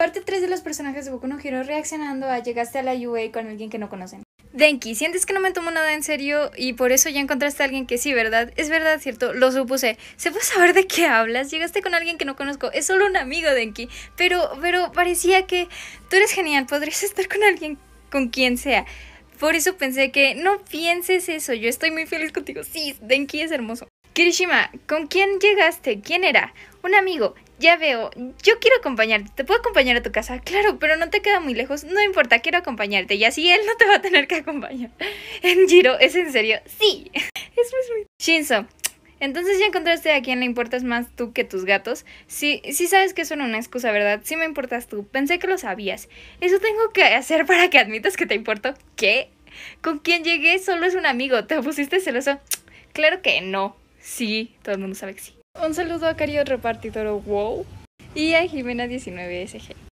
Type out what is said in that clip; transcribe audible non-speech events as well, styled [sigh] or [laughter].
Parte 3 de los personajes de Boku no Hero reaccionando a llegaste a la UA con alguien que no conocen. Denki, sientes que no me tomo nada en serio y por eso ya encontraste a alguien que sí, ¿verdad? Es verdad, cierto, lo supuse. ¿Se puede saber de qué hablas? Llegaste con alguien que no conozco, es solo un amigo, Denki. Pero, pero parecía que tú eres genial, podrías estar con alguien con quien sea. Por eso pensé que no pienses eso, yo estoy muy feliz contigo. Sí, Denki es hermoso. Kirishima, ¿con quién llegaste? ¿Quién era? Un amigo. Ya veo, yo quiero acompañarte. ¿Te puedo acompañar a tu casa? Claro, pero no te queda muy lejos. No importa, quiero acompañarte. Y así él no te va a tener que acompañar. [laughs] En Jiro, ¿es en serio? Sí. [laughs] es muy... Shinzo, entonces ya encontraste a quién le importas más tú que tus gatos. Sí, sí sabes que eso una excusa, ¿verdad? Sí me importas tú. Pensé que lo sabías. Eso tengo que hacer para que admitas que te importo. ¿Qué? Con quién llegué solo es un amigo. ¿Te pusiste celoso? Claro que no. Sí, todo el mundo sabe que sí. Un saludo a Cario Repartidor Wow y a Jimena19SG.